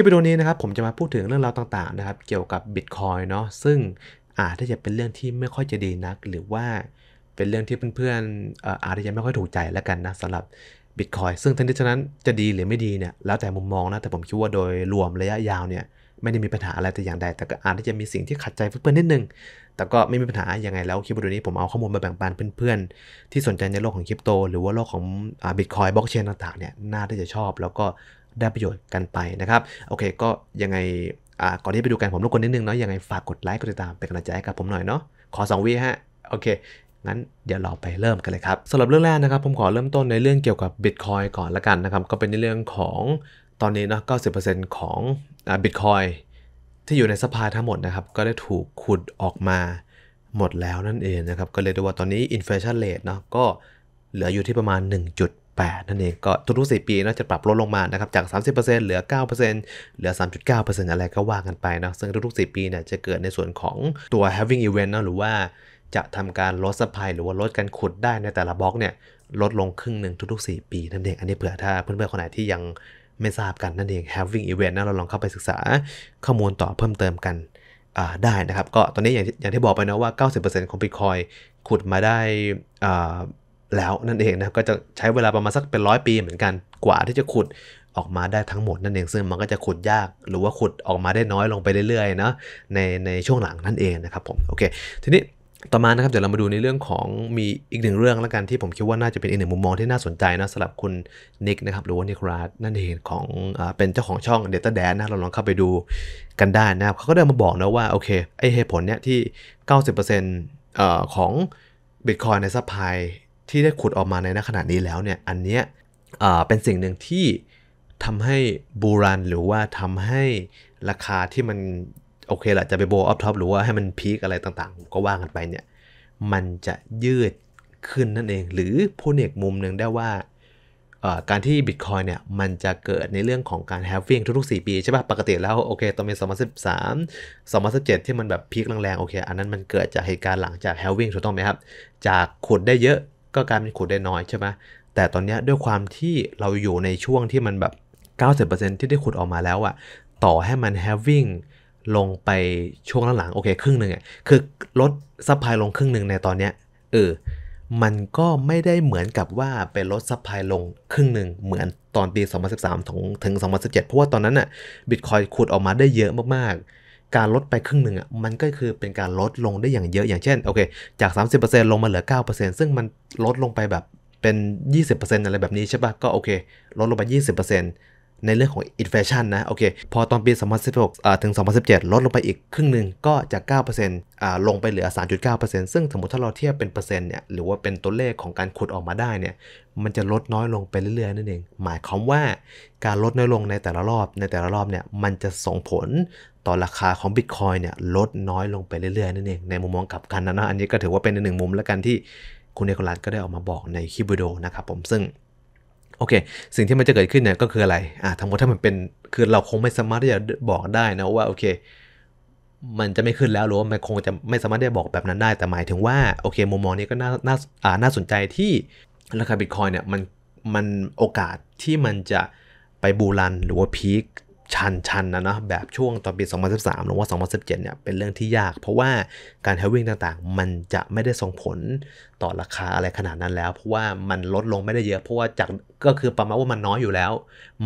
คลิปวิดีโอนี้นะครับผมจะมาพูดถึงเรื่องราวต่างๆนะครับเกี่ยวกับ Bitcoin เนาะซึ่งอาจจะเป็นเรื่องที่ไม่ค่อยจะดีนักหรือว่าเป็นเรื่องที่เพื่อนๆอาจจะไม่ค่อยถูกใจแล้วกันนะสำหรับ Bitcoin ซึ่งทั้งนี้ทั้งนั้นจะดีหรือไม่ดีเนี่ยแล้วแต่มุมมองนะแต่ผมคิดว่าโดยรวมระยะยาวเนี่ยไม่ได้มีปัญหาอะไรแต่อย่างใดแต่ก็อาจจะมีสิ่งที่ขัดใจเพื่อนๆนิดนึงแต่ก็ไม่มีปัญหายังไงแล้วคลิปวิดีโอนี้ผมเอาข้อมูลมาแบ่งปันเพื่อนๆ ที่สนใจในโลกของคริปโต หรือว่าโลกของบิตคอยบล็อกเชนต่าง ๆเนี่ยน่าที่จะชอบแล้วก็ได้ประโยชน์กันไปนะครับ โอเค ก็ยังไงก่อนที่ไปดูกันผมรบกวนนิดนึงเนาะยังไงฝากกดไลค์กดติดตามเป็นกำลังใจให้กับผมหน่อยเนาะขอ 2วิฮะ โอเค งั้นเดี๋ยวเราไปเริ่มกันเลยครับสำหรับเรื่องแรกนะครับ ผมขอเริ่มต้นในเรื่องเกี่ยวกับ Bitcoin ก่อนละกันนะครับก็เป็นในเรื่องของตอนนี้เนาะ90%ของบิตคอยที่อยู่ในสภาทั้งหมดนะครับก็ได้ถูกขุดออกมาหมดแล้วนั่นเองนะครับก็เลยดูว่าตอนนี้อินเฟชันเรทเนาะก็เหลืออยู่ที่ประมาณ8นั่นเองก็ทุกๆ4ปีนะจะปรับลดลงมานะครับจาก 30%เหลือ9%เหลือ 3.9%อะไรก็ว่ากันไปนะซึ่งทุกๆ4ปีเนี่ยจะเกิดในส่วนของตัว having event นะหรือว่าจะทำการลดสปายหรือว่าลดการขุดได้ในแต่ละบล็อกเนี่ยลดลงครึ่งหนึ่งทุกๆ4ปีนั่นเอง อันนี้เผื่อถ้าเพื่อนๆ คนไหนที่ยังไม่ทราบกันนั่นเอง having event นะเราลองเข้าไปศึกษาข้อมูลต่อเพิ่มเติมกันได้นะครับก็ตอนนี้อย่างอย่างที่บอกไปนะว่า90%ของ Bitcoin ขุดมาได้แล้วนั่นเองนะก็จะใช้เวลาประมาณสักเป็นร้อยปีเหมือนกันกว่าที่จะขุดออกมาได้ทั้งหมดนั่นเองซึ่งมันก็จะขุดยาก หรือว่าขุดออกมาได้น้อยลงไปเรื่อยๆนะในในช่วงหลังนั่นเองนะครับผมโอเคทีนี้ต่อมานะครับเดี๋ยวเรามาดูในเรื่องของมีอีกหนึ่งเรื่องแล้วกันที่ผมคิดว่าน่าจะเป็นอีกหนึ่งมุมมองที่น่าสนใจนะสำหรับคุณนิกนะครับหรือว่านิคราสนั่นเองของอเป็นเจ้าของช่องเดต้าแดนนะเราลองเข้าไปดูกันได้นะครับเขาก็ได้มาบอกนะว่าโอเคไอเหตุผลเนี้ยที่90%ของบิตคอยในซัพพลายที่ได้ขุดออกมาในขณะนี้แล้วเนี่ย อันเนี้ยเป็นสิ่งหนึ่งที่ทำให้บูรันหรือว่าทำให้ราคาที่มัน โอเคแหละจะไปโบออฟท็อปหรือว่าให้มันพีคอะไรต่างๆ ก็ว่ากันไปเนี่ย มันจะยืดขึ้นนั่นเอง หรือพูดเอกมุมหนึ่งได้ว่าการที่บิตคอยเนี่ย มันจะเกิดในเรื่องของการแฮฟวิ่งทุกๆ 4 ปี ใช่ป่ะปกติแล้วโอเคตอนปี2013 2017ที่มันแบบพีคแรงๆโอเคอันนั้นมันเกิดจากเหตุการณ์หลังจากแฮฟวิ่งถูกต้องไหมครับ จากขุดได้เยอะก็กลายเป็นขุดได้น้อยใช่ไหม แต่ตอนนี้ด้วยความที่เราอยู่ในช่วงที่มันแบบ 90%ที่ได้ขุดออกมาแล้วอะต่อให้มัน having ลงไปช่วงหลังๆ โอเคครึ่งหนึ่งอะคือลดซัพพลายลงครึ่งหนึ่งในตอนนี้เออ มันก็ไม่ได้เหมือนกับว่าไปลดซัพพลายลงครึ่งหนึ่งเหมือนตอนปี2013ถึง 2017 เพราะว่าตอนนั้นอะบิตคอยขุดออกมาได้เยอะมากการลดไปครึ่งหนึ่งอ่ะ มันก็คือเป็นการลดลงได้อย่างเยอะอย่างเช่นโอเค จาก 30%ลงมาเหลือ 9%ซึ่งมันลดลงไปแบบเป็น 20%อะไรแบบนี้ใช่ปะก็โอเค ลดลงไป 20%ในเรื่องของอินเฟชันนะโอเค พอตอนปี 2016ถึง 2017 ลดลงไปอีกครึ่งหนึ่งก็จาก9%อ่าลงไปเหลือ 3.9%ซึ่งสมมติถ้าเราเทียบเป็นเปอร์เซ็นต์เนี่ย หรือว่าเป็นตัวเลขของการขุดออกมาได้เนี่ย มันจะลดน้อยลงไปเรื่อยๆนั่นเองหมายความว่าการลดน้อยลงในแต่ละรอบในแต่ละรอบเนี่ยมันจะส่งผลตอราคาของ Bitcoin เนี่ยลดน้อยลงไปเรื่อยๆนั่นเองในมุมมองกลับกันนะนะอันนี้ก็ถือว่าเป็นหนึ่งมุมแล้วกันที่คุณเอกลันก็ได้ออกมาบอกในคลิปวิดีโอนะครับผมซึ่งโอเคสิ่งที่มันจะเกิดขึ้นเนี่ยก็คืออะไรอ่าทั้งหมดถ้ามันเป็นคือเราคงไม่สามารถที่จะบอกได้นะว่าโอเค มันจะไม่ขึ้นแล้วหรือว่ามันคงจะไม่สามารถได้บอกแบบนั้นได้ แต่หมายถึงว่าโอเคมุมมองนี้ก็น่าน่าอ่าน่าสนใจที่ราคาบิตคอยเนี่ยมันมันโอกาสที่มันจะไปบูรันหรือว่าพีคชันชันนะเนาะแบบช่วงตอนปี 2013 หรือว่า 2017 เนี่ยเป็นเรื่องที่ยากเพราะว่าการเฮลวิ่งต่างๆ มันจะไม่ได้ส่งผลต่อราคาอะไรขนาดนั้นแล้ว เพราะว่ามันลดลงไม่ได้เยอะเพราะว่าจากก็คือประมาณว่ามันน้อยอยู่แล้ว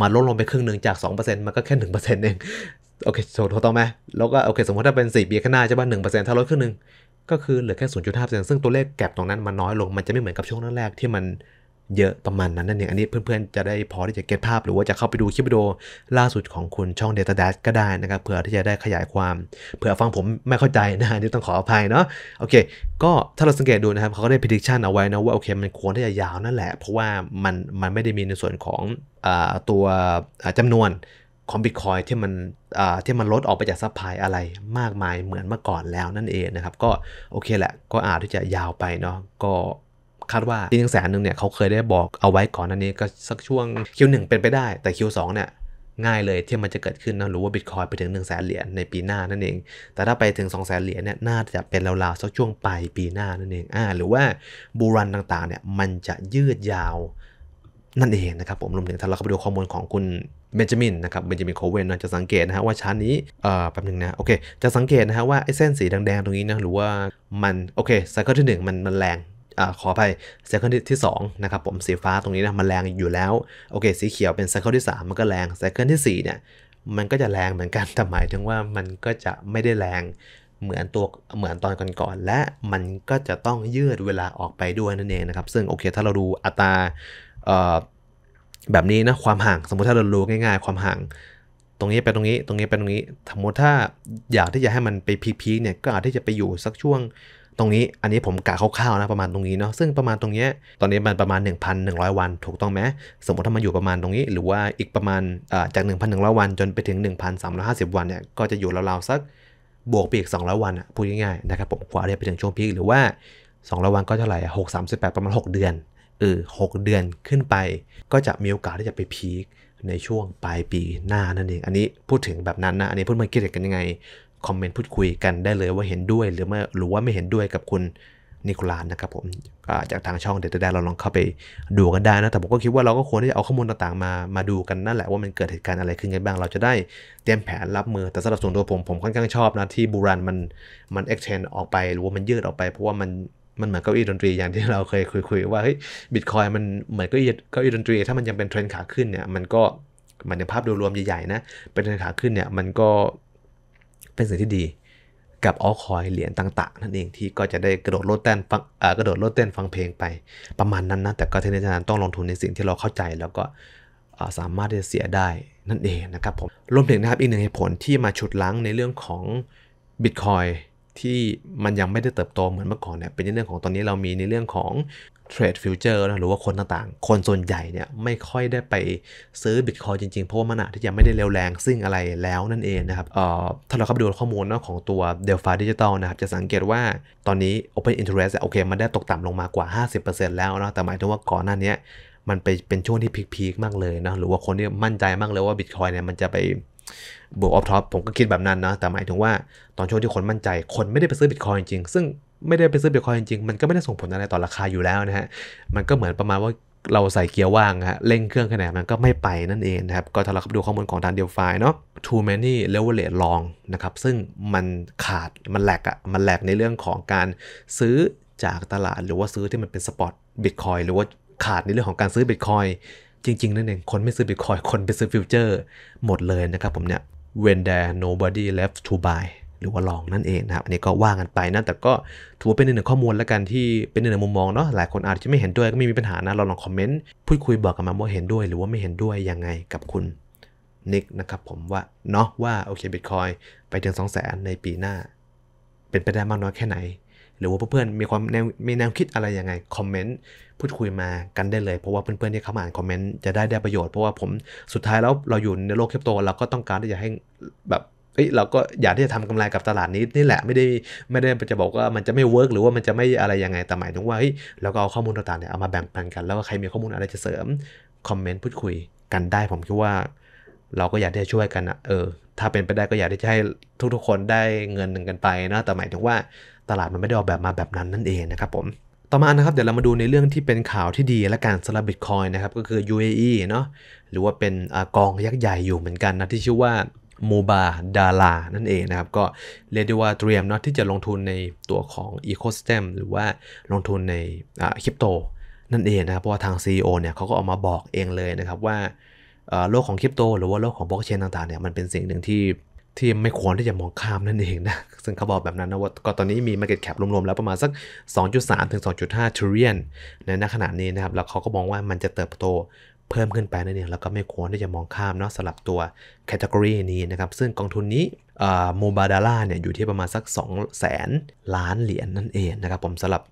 มันลดลงไปครึ่งหนึ่งจาก 2%มันก็แค่ 1%เอง โอเคโทกต้องไหมแล้วก็โอเคสมมติถ้าเป็น4ปีข้างหน้าจะน่เป็นถ้าลดครึ่งหนึ่งก็คือเหลือแค่0.5%ซึ่งตัวเลขแก็บตรงนั้นมันน้อยลงมันจะไม่เหมือนกับช่วงแรกๆที่มันเยอะประมาณนั้นนั่นเอง อันนี้เพื่อนๆ จะได้พอที่จะเก็ตภาพ หรือว่าจะเข้าไปดูคลิปวิดีโอล่าสุดของคุณช่อง Data d a s ก็ได้นะครับ เผื่อที่จะได้ขยายความ เผื่อฟังผมไม่เข้าใจนะนี่ต้องขออภัยเนาะโอเค ก็ถ้าเราสังเกตดูนะครับเขาก็ได้พิจารณาเอาไว้นะว่าโอเค มันควรที่จะยาวนั่นแหละ เพราะว่ามันมันไม่ได้มีในส่วนของอตัวจำนวนของบิตคอยที่มันที่มันลดออกไปจากซัพพลายอะไรมากมายเหมือนเมื่อก่อนแล้วนั่นเองนะครับ ก็โอเคแหละก็อาจที่จะยาวไปเนาะก็คาดว่าจริงแสนหนึ่งเนี่ยเขาเคยได้บอกเอาไว้ก่อนอันนี้ ก็สักช่วงคิวหนึ่งเป็นไปได้ แต่คิวสองเนี่ย ง่ายเลยที่มันจะเกิดขึ้นนะรู้ว่าบิตคอยไปถึง1นึ่งแสนเหรียญในปีหน้านั่นเอง แต่ถ้าไปถึง2องแสนเหรียญเนี่ยน่าจะเป็นราวๆสักช่วงปลายปีหน้านั่นเองอ่าหรือว่าบูรันต่างๆเนี่ยมันจะยืดยาว นั่นเองนะครับผมรวมถึงถ้าเราไปดูข้อมูลของคุณเบนจามินนะครับเบนจามินโคเวนนะจะสังเกตนะฮะว่าชั้นนี้เอ่อแป๊บนึงนะโอเคจะสังเกตนะฮะว่าไอ้เส้นสีแดงๆตรงนี้นะหรือว่ามันโอเคไซเคิลที่งมันมันแรงอขออภัยไซเคิลที่2นะครับผมสีฟ้าตรงนี้นะมันแรงอยู่แล้วโอเคสีเขียวเป็นไซเคิลที่3 มันก็แรงไซเคิลที่4เนี่ยมันก็จะแรงเหมือนกันแต่หมายถึงว่ามันก็จะไม่ได้แรงเหมือนตัวเหมือนตอนก่อนๆและมันก็จะต้องยืดเวลาออกไปด้วยนั่นเองนะครับ ซึ่งโอเค ถ้าเราดูอัตราแบบนี้นะความห่างสมมติถ้าเรารู้ง่ายๆความห่างตรงนี้ไปตรงนี้ตรงนี้ไปตรงนี้สมมติถ้าอยากที่จะให้มันไปพีคๆเนี่ยก็อาจที่จะไปอยู่สักช่วงตรงนี้อันนี้ผมกะคร่าวๆนะประมาณตรงนี้เนาะซึ่งประมาณตรงนี้ตอนนี้มันประมาณ 1,100 วัน ถูกต้องไหมสมมติถ้ามันอยู่ประมาณตรงนี้ หรือว่าอีกประมาณจาก1,100 วัน จนไปถึง 1,350 วันเนี่ยก็จะอยู่ราวๆสักบวกไปอีก200วันพูดง่ายๆนะครับผมกว่าจะไปถึงช่วงพีคหรือว่า200วันก็เท่าไหร่หกสามสิบแปดประมาณ 6 เดือนเออหเดือนขึ้นไป ก็จะมีโอกาสที่จะไปพีคในช่วงปลายปีหน้านั่นเองอันนี้พูดถึงแบบนั้นนะอันนี้พูดมาคิดกันยังไงคอมเมนต์พูดคุยกันได้เลยว่าเห็นด้วยหรือไม่หรือว่าไม่เห็นด้วยกับคุณ นิโคลานนะครับผมจากทางช่องเดลต้าเราลองเข้าไปดูกันได้นะแต่ผมก็คิดว่าเราก็ควรที่จะเอาข้อมูลต่างๆ มามาดูกันนั่นแหละว่ามันเกิดเหตุการณ์อะไรขึ้นกันบ้างเราจะได้เตรียมแผนรับมือแต่สำหรับส่วนตัวผมผมค่อนข้างชอบนะ ที่บูรันมันมันเอ็กเชนออกไป หรือว่ามันยืดออกไปเพราะว่ามันมันเหมือนเก้าอี้ดนตรี อย่างที่เราเคยคุยๆ ว่าเฮ้ยบิตคอยมันเหมือนเก้าอี้เก้าอี้ดนตรี ถ้ามันยังเป็นเทรนขาขึ้นเนี่ยมันก็มันในภาพโดยรวมใหญ่ๆนะเป็นเทรนขาขึ้นเนี่ยมันก็เป็นสิ่งที่ดีกับออคอยเหรียญต่างๆ นั่นเองที่ก็จะได้กระโดดโลดเต้นฟังกระโดดโลดเต้นฟังเพลงไป ประมาณนั้นนะแต่ก็เทนนิสนั้นต้องลงทุนในสิ่งที่เราเข้าใจ แล้วก็สามารถที่จะเสียได้นั่นเองนะครับผมรวมถึงนะครับอีกหนึ่งเหตุผลที่มาฉุดล้างในเรื่องของบิตคอยที่มันยังไม่ได้เติบโตเหมือนเมื่อก่อนเนี่ยเป็นในเรื่องของตอนนี้เรามีในเรื่องของเทรดฟิวเจอร์นะหรือว่าคนต่าง ๆ คนส่วนใหญ่เนี่ยไม่ค่อยได้ไปซื้อบิตคอยจริง ๆ เพราะว่ามันอาจจะยังไม่ได้เร็วแรงซึ่งอะไรแล้วนั่นเองนะครับเอ่อถ้าเราเข้าไปดูข้อมูลนะของตัว d e l ฟ้าดิจิตอลนะครับ จะสังเกตว่าตอนนี้ Open Interest โอเคมันได้ตกต่ำลงมากว่า 50%แล้วนะแต่หมายถึงว่าก่อนหน้านี้มันไปเป็นช่วงที่พีคๆมากเลยนะหรือว่าคนที่มั่นใจมากเลยว่าบิตคอยเนี่ยมันจะไปบวกออฟท็อปผมก็คิดแบบนั้นนะแต่หมายถึงว่าตอนช่วงที่คนมั่นใจคนไม่ได้ไปซื้อบิตคอยจริงๆซึ่งไม่ได้ไปซื้อบิตคอยจริงๆ มันก็ไม่ได้ส่งผลอะไรต่อราคาอยู่แล้วนะฮะ มันก็เหมือนประมาณว่าเราใส่เกียร์ว่างฮะ เร่งเครื่องขนาดมันก็ไม่ไปนั่นเองนะครับ ก็ถ้าเราดูข้อมูลของทางเดียวไฟเนาะ too many leverage long นะครับ ซึ่งมันขาด มันแหลกอะมันแหลกในเรื่องของการซื้อจากตลาด หรือว่าซื้อที่มันเป็นสปอตบิตคอยหรือว่าขาดในเรื่องของการซื้อบิตคอยจริงๆนั่นเองคนไม่ซื้อบิตคอยคนไปซื้อฟิวเจอร์หมดเลยนะครับผมเนี่ย when there nobody left to buy หรือว่าลองนั่นเองนะครับ อันนี้ก็ว่ากันไปนะแต่ก็ถือว่าเป็นหนึ่งข้อมูลแล้วกันที่เป็นหนึ่งมุมมองเนาะหลายคนอาจจะไม่เห็นด้วยก็ไม่มีปัญหานะเราลองคอมเมนต์พูดคุยบอกกันมาว่าเห็นด้วย หรือว่าไม่เห็นด้วย ยังไงกับคุณนิกนะครับ ผมว่าเนาะว่าโอเคบิตคอยไปถึง2 0 0แสนในปีหน้าเป็นไปได้มากน้อยแค่ไหน หรือว่าเพื่อนๆมีความแนวมีแนวคิดอะไรยังไงคอมเมนต์พูดคุยมากันได้เลย เพราะว่าเพื่อนๆที่เขามาอ่านคอมเมนต์จะได้ได้ประโยชน์เพราะว่าผมสุดท้ายแล้วเราอยู่ในโลกคริปโตเราก็ต้องการที่จะให้แบบเอ้ยเราก็อยากที่จะทำกำไรกับตลาดนี้นี่แหละไม่ได้ไม่ได้จะบอกว่ามันจะไม่เวิร์กหรือว่ามันจะไม่อะไรยังไงแต่หมายถึงว่า เฮ้ยเราก็เอาข้อมูลต่างๆเนี่ยเอามาแบ่งปันกันแล้วใครมีข้อมูลอะไรจะเสริม คอมเมนต์พูดคุยกันได้ผมคิดว่า เราก็อยากที่จะช่วยกันอะเออถ้าเป็นไปได้ก็อยากที่จะให้ทุกๆ คนได้เงินหนึ่งกันไปนะแต่หมายถึงว่าตลาดมันไม่ได้ออกแบบมาแบบนั้นนั่นเองนะครับผมต่อมานะครับ เดี๋ยวเรามาดูในเรื่องที่เป็นข่าวที่ดีและการสลับบิตคอยนะครับก็คือ UAE เนาะหรือว่าเป็นกองยักษ์ใหญ่อยู่เหมือนกันนะที่ชื่อว่าโมบาดารานั่นเองนะครับ ก็เรียกได้ว่าเตรียมเนาะที่จะลงทุนในตัวของอีโคสเต็มหรือว่าลงทุนในคริปโตนั่นเองนะครับเพราะว่าทาง CEO เนี่ยเขาก็ออกมาบอกเองเลยนะครับว่าโลกของคริปโตหรือว่าโลกของบล็อกเชนต่างๆเนี่ยมันเป็นสิ่งหนึ่งที่ที่ไม่ควรที่จะมองข้ามนั่นเองนะ ซึ่งเขาบอกแบบนั้นนะว่าก็ตอนนี้มี Market Cap รวมๆ แล้วประมาณสัก 2.3 ถึง 2.5 trillion ในขณะนี้นะครับแล้วเขาก็มองว่ามันจะเติบโตเพิ่มขึ้นไปนั่นเองแล้วก็ไม่ควรที่จะมองข้ามเนาะสลับตัวแคตตากรีนี้นะครับ ซึ่งกองทุนนี้โมบาดาร่าเนี่ยอยู่ที่ประมาณสัก2 0 0แสนล้านเหรียญนนั่นเองนะครับ ผมสลับ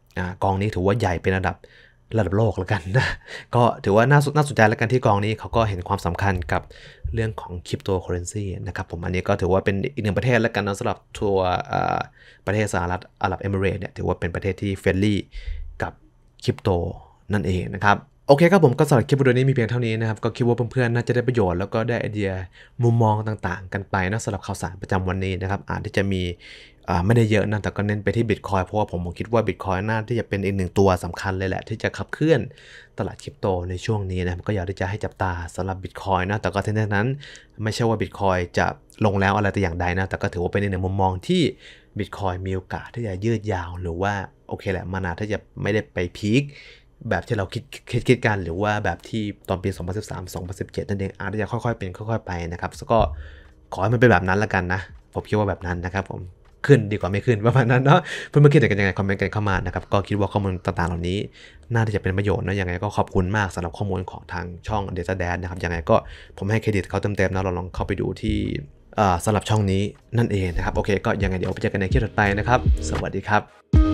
กองนี้ถือว่าใหญ่เป็นระดับระดับโลกแล้วกันนะก็ถือว่าน่าสนใจแล้วกันที่กองนี้เขาก็เห็นความสำคัญกับเรื่องของคริปโตเคอเรนซีนะครับผมอันนี้ก็ถือว่าเป็นอีกหนึ่งประเทศแล้วกันนะสำหรับทัวร์ประเทศสหรัฐอาหรับเอมิเรตเนี่ยถือว่าเป็นประเทศที่เฟรนลี่กับคริปโตนั่นเองนะครับโอเคครับผมก็สำหรับคลิปวิดีโอนี้มีเพียงเท่านี้นะครับ ก็คิดว่าเพื่อนๆน่าจะได้ประโยชน์ แล้วก็ได้ไอเดียมุมมองต่างๆ กันไปนะสำหรับข่าวสารประจำวันนี้นะครับ อาจที่จะมีไม่ได้เยอะนะ แต่ก็เน้นไปที่บิตคอยเพราะว่าผมคิดว่าบิตคอยน่าที่จะเป็นอีกหนึ่งตัวสำคัญเลยแหละ ที่จะขับเคลื่อนตลาดคริปโตในช่วงนี้นะก็อยากที่จะให้จับตาสำหรับบิตคอยนะแต่ก็ทั้งนั้น ไม่ใช่ว่าบิตคอยจะลงแล้วอะไรแต่อย่างใดนะแต่ก็ถือว่าเป็นอีกหนึ่งมุมมองที่บิตคอยมีโอกาสที่จะยืดยาวหรือว่าโอเคแหละมันอาจจะไม่ได้ไปพีคแบบที่เราคิดคิดคคดกันหรือว่าแบบที่ตอนปี 2013-2017 นั่นเองอาจจะค่อยๆเป็นค่อยๆไปนะครับก็ขอให้มันเป็นแบบนั้นละกันนะ ผมคิดว่าแบบนั้นนะครับ ผมขึ้นดีกว่าไม่ขึ้นประมาณนั้นเนาะเพื่อนเมื่อกี้แต่กันยังไงคอมเมนต์กันเข้ามานะครับก็คิดว่าข้อมูลต่างๆเหล่านี้ น่าจะเป็นประโยชน์นะยังไงก็ขอบคุณมากสำหรับข้อมูลของทางช่องเด t a าแดนนะครับยังไงก็ผมให้เครดิตเขาเต็มๆนะเราลองเข้าไปดูที่สำหรับช่องนี้นั่นเองนะครับโอเค ก็ยังไงเดี๋ยวไปเจอกันในคลิปถัดไปนะครับ สวัสดีครับ